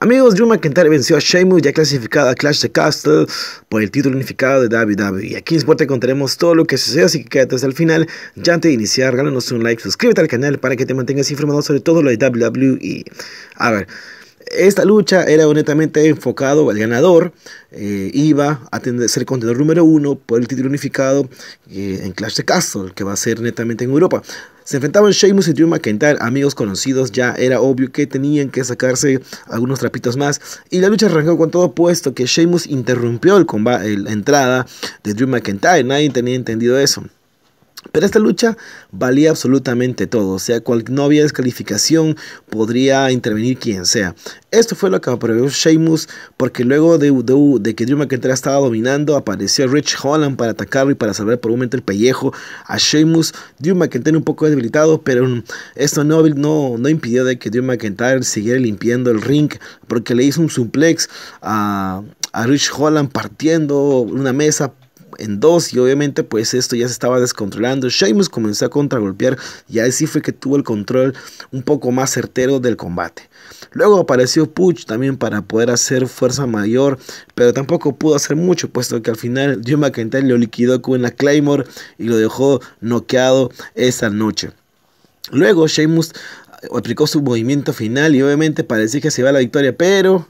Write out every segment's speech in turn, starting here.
Amigos, Drew McIntyre venció a Sheamus ya clasificada a Clash de Castle por el título unificado de WWE. Y aquí en Sport te contaremos todo lo que sucede, así que quédate hasta el final. Ya antes de iniciar, regálanos un like, suscríbete al canal para que te mantengas informado sobre todo lo de WWE. A ver, esta lucha era honestamente enfocado al ganador, eh, iba a ser contendor número uno por el título unificado eh, en Clash de Castle, que va a ser netamente en Europa. Se enfrentaban Sheamus y Drew McIntyre, amigos conocidos, ya era obvio que tenían que sacarse algunos trapitos más. Y la lucha arrancó con todo puesto que Sheamus interrumpió el combate, la entrada de Drew McIntyre, nadie tenía entendido eso. Pero esta lucha valía absolutamente todo, o sea, cual, no había descalificación, podría intervenir quien sea. Esto fue lo que aprobó Sheamus, porque luego de, que Drew McIntyre estaba dominando, apareció Rich Holland para atacarlo y para salvar por un momento el pellejo a Sheamus. Drew McIntyre un poco debilitado, pero esto no, no, no impidió de que Drew McIntyre siguiera limpiando el ring, porque le hizo un suplex a, a Rich Holland partiendo una mesa, en dos y obviamente pues esto ya se estaba descontrolando. Sheamus comenzó a contragolpear y ahí sí fue que tuvo el control un poco más certero del combate. Luego apareció Puch también para poder hacer fuerza mayor, pero tampoco pudo hacer mucho puesto que al final John McIntyre lo liquidó con la Claymore y lo dejó noqueado esa noche. Luego Sheamus eh, aplicó su movimiento final y obviamente parecía que se iba a la victoria, pero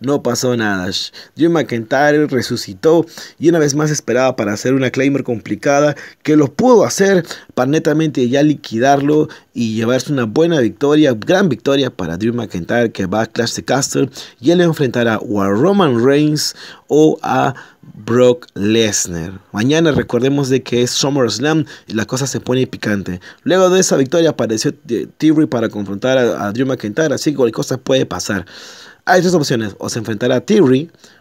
no pasó nada. Drew McIntyre resucitó y una vez más esperaba para hacer una Claimer complicada que lo pudo hacer para netamente ya liquidarlo y llevarse una buena victoria, gran victoria para Drew McIntyre que va a Clash the Castle y él enfrentará o a Roman Reigns o a Brock Lesnar. Mañana recordemos de que es SummerSlam y la cosa se pone picante. Luego de esa victoria apareció Theory para confrontar a, Drew McIntyre, así que cualquier cosa puede pasar. Hay tres opciones, o se enfrentará a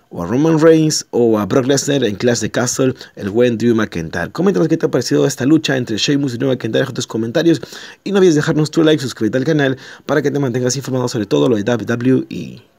o a Roman Reigns, o a Brock Lesnar en Clash de Castle, el buen Drew McIntyre. Coméntanos qué te ha parecido esta lucha entre Sheamus y Drew McIntyre en tus comentarios, y no olvides dejarnos tu like, suscribirte al canal, para que te mantengas informado sobre todo lo de WWE.